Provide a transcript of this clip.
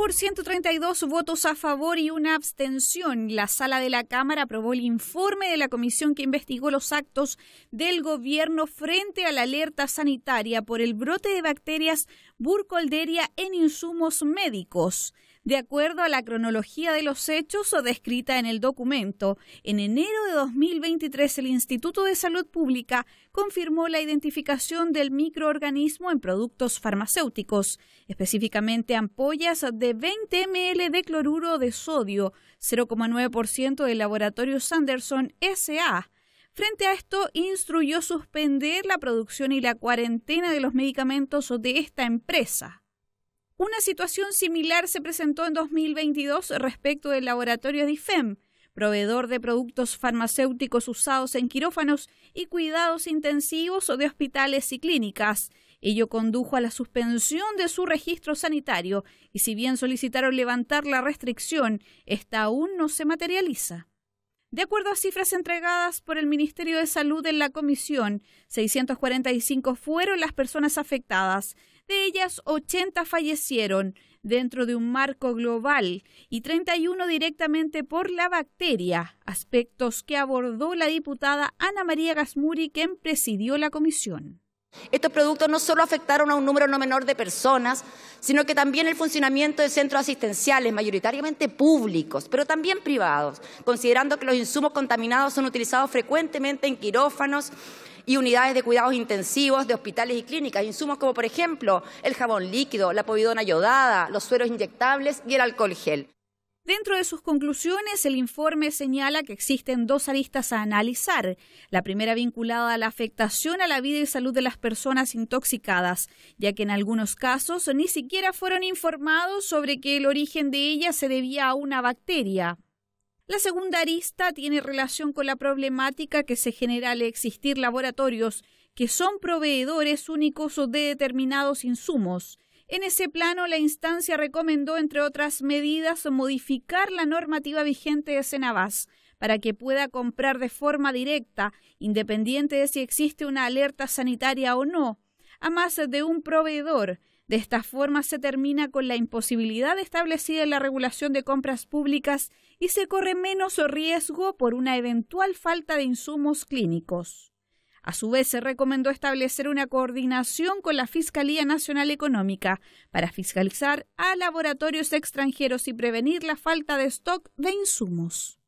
por 132 votos a favor y una abstención, la sala de la Cámara aprobó el informe de la comisión que investigó los actos del gobierno frente a la alerta sanitaria por el brote de bacterias burkholderia en insumos médicos de acuerdo a la cronología de los hechos o descrita en el documento. En enero de 2023, el Instituto de Salud Pública confirmó la identificación del microorganismo en productos farmacéuticos, específicamente ampollas de 20 ml de cloruro de sodio, 0,9% del laboratorio Sanderson SA. Frente a esto, instruyó suspender la producción y la cuarentena de los medicamentos de esta empresa. Una situación similar se presentó en 2022 respecto del laboratorio DIFEM, proveedor de productos farmacéuticos usados en quirófanos y cuidados intensivos de hospitales y clínicas. Ello condujo a la suspensión de su registro sanitario y si bien solicitaron levantar la restricción, esta aún no se materializa. De acuerdo a cifras entregadas por el Ministerio de Salud en la comisión, 645 fueron las personas afectadas. De ellas, 80 fallecieron dentro de un marco global y 31 directamente por la bacteria, aspectos que abordó la diputada Ana María Gasmuri, quien presidió la comisión. Estos productos no solo afectaron a un número no menor de personas, sino que también el funcionamiento de centros asistenciales, mayoritariamente públicos, pero también privados, considerando que los insumos contaminados son utilizados frecuentemente en quirófanos y unidades de cuidados intensivos de hospitales y clínicas, insumos como por ejemplo el jabón líquido, la povidona yodada, los sueros inyectables y el alcohol gel. Dentro de sus conclusiones, el informe señala que existen dos aristas a analizar. La primera vinculada a la afectación a la vida y salud de las personas intoxicadas, ya que en algunos casos ni siquiera fueron informados sobre que el origen de ella se debía a una bacteria. La segunda arista tiene relación con la problemática que se genera al existir laboratorios que son proveedores únicos de determinados insumos en ese plano, la instancia recomendó, entre otras medidas, modificar la normativa vigente de Senabas para que pueda comprar de forma directa, independiente de si existe una alerta sanitaria o no, a más de un proveedor. De esta forma se termina con la imposibilidad establecida en la regulación de compras públicas y se corre menos riesgo por una eventual falta de insumos clínicos. A su vez, se recomendó establecer una coordinación con la Fiscalía Nacional Económica para fiscalizar a laboratorios extranjeros y prevenir la falta de stock de insumos.